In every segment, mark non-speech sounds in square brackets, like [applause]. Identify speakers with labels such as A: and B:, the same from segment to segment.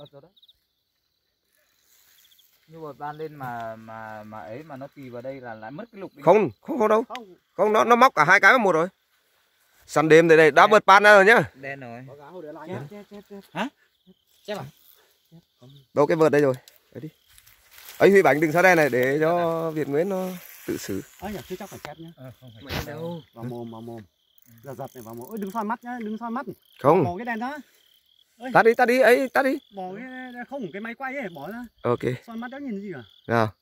A: bật rồi đấy nhưng mà ban lên mà mà mà ấy mà nó tì vào đây là lại mất cái lục không không không đâu không, không nó nó móc cả hai cái vào một rồi săn đêm đây đây đã bật pan ra rồi nhá đen rồi chép, hả chép à? đâu cái vợt đây rồi đấy đi ấy huy bánh đừng xa đây này để cho à? việt nguyễn nó tự xử ấy nhỉ chứ chắc phải chép nhá à, không phải đâu vào mồm vào mồm giật giật này vào mồm Ôi, đừng soi mắt nhá đừng soi mắt không vào cái đen đó Tắt đi, tắt đi, ấy, tắt đi. Bỏ cái không cái máy quay ấy, bỏ ra. Ok. Xoan mắt đã nhìn gì cả. Nào.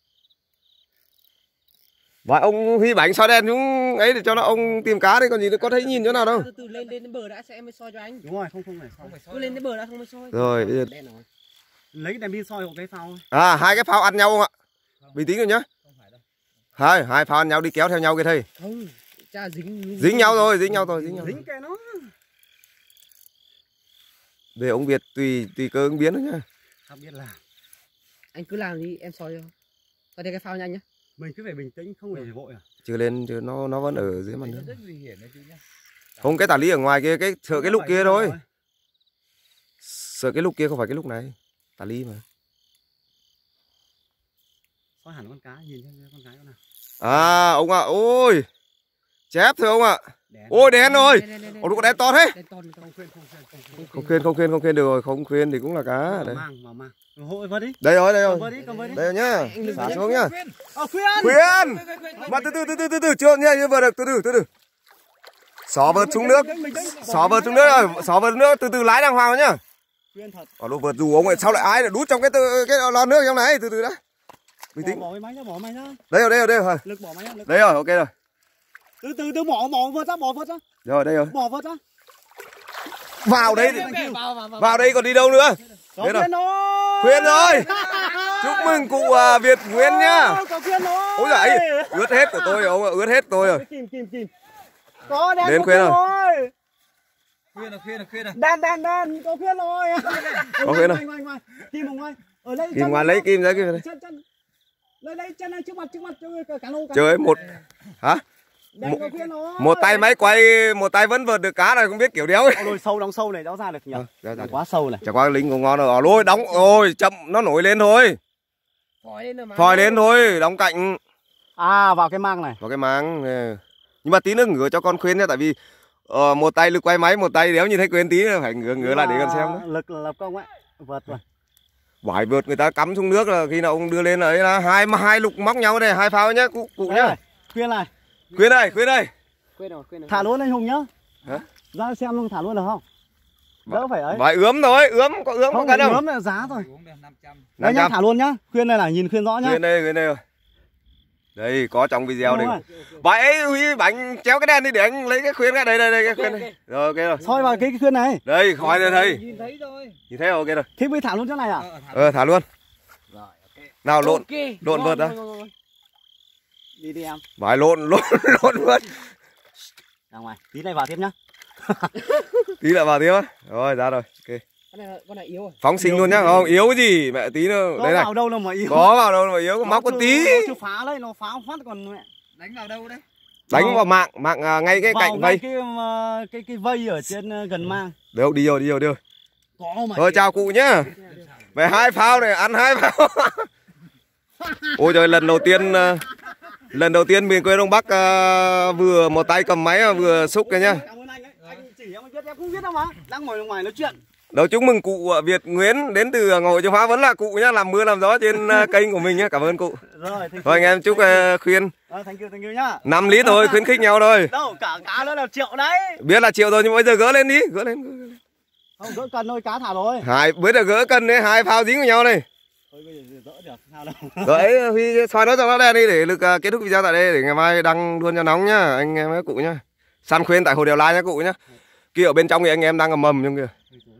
A: Và ông Huy bánh soi đèn chúng ấy để cho nó ông tìm cá đi còn gì nó có thấy nhìn chỗ nào đâu. Từ từ lên đến bờ đã sẽ em mới soi cho anh. Đúng rồi, không không phải soi. Cứ lên đến bờ đã không mới soi. Rồi, bây giờ lấy cái đèn pin soi một cái phao. À, hai cái phao ăn nhau không ạ? Bình tĩnh rồi nhá. Không phải đâu. Hai, hai phao ăn nhau đi kéo theo nhau kia thôi. Không, cha dính dính nhau rồi, dính nhau rồi, dính nhau. Dính cái nó về ông Việt tùy tùy cơ ứng biến thôi nhá không biết làm anh cứ làm đi em soi cho soi đây cái phao nhanh nhá mình cứ phải bình tĩnh không phải vâng. vội à trừ lên chứ nó nó vẫn ở dưới mặt nước rất nguy hiểm đấy chứ nhá không cái tả lý ở ngoài kia cái sợ cái lúc kia thôi sợ cái lúc kia không phải cái lúc này tả lý mà soi hẳn con cá nhìn xem con cá nào à ông ạ à, ôi chép thưa ông ạ à. ôi đen rồi ông nó có đen to thế không khuyên không khuyên không khuyên được rồi không khuyên thì cũng là cá đấy hội vào đi đây rồi đây rồi đây rồi nhá xả xuống nhá khuyên khuyên mà từ từ từ từ từ từ chưa nhá vừa được từ từ từ từ xỏ vợt xuống nước xỏ vợt xuống nước rồi xỏ vợt nước từ từ lái đàng hoàng nhá ở lúc vợt dù ông ấy sao lại ai lại đút trong cái cái lon nước trong này từ từ đã bình tĩnh đây rồi đây rồi đây rồi đây rồi ok rồi từ từ từ bỏ bỏ vợt ra bỏ vợt ra rồi đây rồi bỏ vợt ra vào đấy vào đây còn đi đâu nữa Thế rồi. Khuyên rồi. [laughs] Chúc mừng cụ uh, Việt Nguyễn nhá. Ôi giời, ướt hết của tôi ông ướt hết tôi rồi. Đến khuyên rồi. Khuyên rồi, khuyên Đen đen đen, có khuyên rồi. Có khuyên rồi. Kim ngoài, Ở đây kim ngoài lấy kim ra kim. Lấy lấy chân này trước mặt trước mặt cho cả lô cả. Trời ơi, một hả? một, một tay máy quay một tay vẫn vượt được cá này không biết kiểu đéo ấy. Ôi sâu đóng sâu này đéo ra được nhỉ. Ừ, ra, quá sâu này. Chả qua lính cũng ngon rồi. Ở ờ, lôi đóng ôi chậm nó nổi lên thôi. Thòi lên, Thòi lên thôi, đóng cạnh. À vào cái mang này. Vào cái mang. Ờ. Nhưng mà tí nữa ngửa cho con khuyên nhé tại vì ờ, một tay lực quay máy một tay đéo nhìn thấy quên tí phải ngửa ngửa lại để con xem đó. Lực là lập công ấy. Vượt rồi. Vải vượt người ta cắm xuống nước là khi nào ông đưa lên là ấy là hai hai lục móc nhau đây, hai phao nhá cụ cụ nhá. Khuyên này. Quyên ơi, Quyên ơi. Quyên rồi, Quyên rồi. Thả luôn anh Hùng nhá. Hả? Ra xem luôn thả luôn được không? Đỡ phải ấy. Vài ướm rồi, ướm có ướm không, có cái đâu. Ướm là giá rồi. Đây nhá, thả luôn nhá. Khuyên đây là nhìn khuyên rõ nhá. Khuyên đây, khuyên đây rồi. Đây có trong video đây. Bà ấy Huy bánh chéo cái đèn đi để anh lấy cái khuyên cái đây đây đây cái khuyên này. Rồi ok rồi. Soi vào cái, cái khuyên này. Đây, khỏi rồi thầy. Nhìn thấy rồi. Nhìn thấy rồi, ok rồi. Thế mới thả luôn chỗ này à? Ờ thả luôn. Rồi ok. Nào lộn. Lộn vượt đó đi đi em bài lộn lộn [laughs] lộn mất ra ngoài tí này vào tiếp nhá [laughs] tí lại vào tiếp á rồi ra rồi ok con này, con này yếu rồi. phóng sinh luôn nhá không yếu cái gì mẹ tí nữa có đấy này có vào đâu đâu mà yếu có vào đâu mà yếu nó móc con tí nó phá đấy nó phá phát còn mẹ đánh vào đâu đấy đánh vào, mạng mạng à, ngay cái vào cạnh ngay vây cái, um, ờ, cái cái vây ở trên ờ, gần ừ. mang đâu đi rồi đi rồi đi rồi có mà thôi chào cụ nhá về hai phao này ăn hai phao [laughs] ôi trời lần đầu tiên uh, lần đầu tiên miền quê đông bắc à, vừa một tay cầm máy vừa xúc cái nhá đầu chúc mừng cụ Việt Nguyễn đến từ Ngồi Châu hóa vẫn là cụ nhá làm mưa làm gió trên à, [laughs] kênh của mình nhá cảm ơn cụ rồi, rồi anh vâng, em chúc à, khuyên à, thank you, thank you nhá. lý thôi khuyến khích nhau thôi. đâu cả cá nữa là triệu đấy biết là triệu rồi nhưng bây giờ gỡ lên đi gỡ lên, không gỡ cần thôi cá thả rồi hai bữa giờ gỡ cân đấy hai phao dính với nhau này Thôi bây giờ đỡ được, sao đâu. Đấy, [laughs] Huy xoay nó cho nó đen đi để lực à, kết thúc video tại đây để ngày mai đăng luôn cho nóng nhá, anh em các cụ nhá. Săn khuyên tại Hồ Đèo Lai nhá cụ nhá. Kia ở bên trong thì anh em đang ngầm mầm nhưng kìa.